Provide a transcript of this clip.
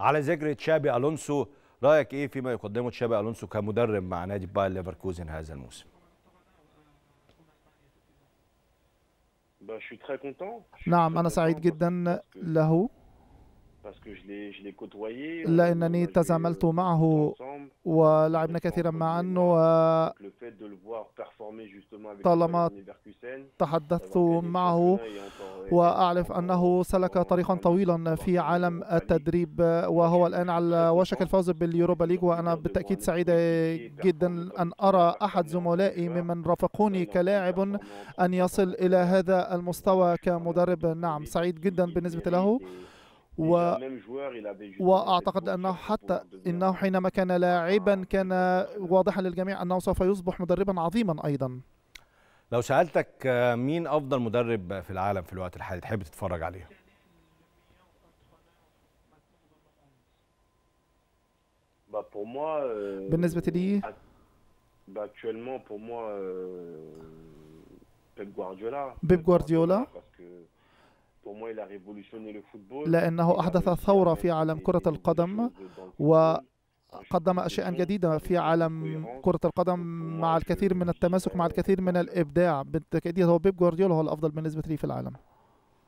على ذكر تشابي الونسو رايك ايه فيما يقدمه تشابي الونسو كمدرب مع نادي باير ليفركوزن هذا الموسم نعم انا سعيد جدا له لأنني تزاملت معه ولعبنا كثيرا معا وطالما تحدثت معه وأعرف أنه سلك طريقا طويلا في عالم التدريب وهو الآن على وشك الفوز باليوروبا ليج وأنا بالتأكيد سعيدة جدا أن أرى أحد زملائي ممن رافقوني كلاعب أن يصل إلى هذا المستوى كمدرب نعم سعيد جدا بالنسبة له و... واعتقد انه حتى انه حينما كان لاعبا كان واضحا للجميع انه سوف يصبح مدربا عظيما ايضا لو سالتك آه، مين افضل مدرب في العالم في الوقت الحالي تحب تتفرج عليه euh, بالنسبه لي بيب جوارديولا euh, لأنه أحدث ثورة في عالم كرة القدم و قدم أشياء جديدة في عالم كرة القدم مع الكثير من التماسك مع الكثير من الإبداع بالتأكيد هو بيب جوارديولا هو الأفضل بالنسبة لي في العالم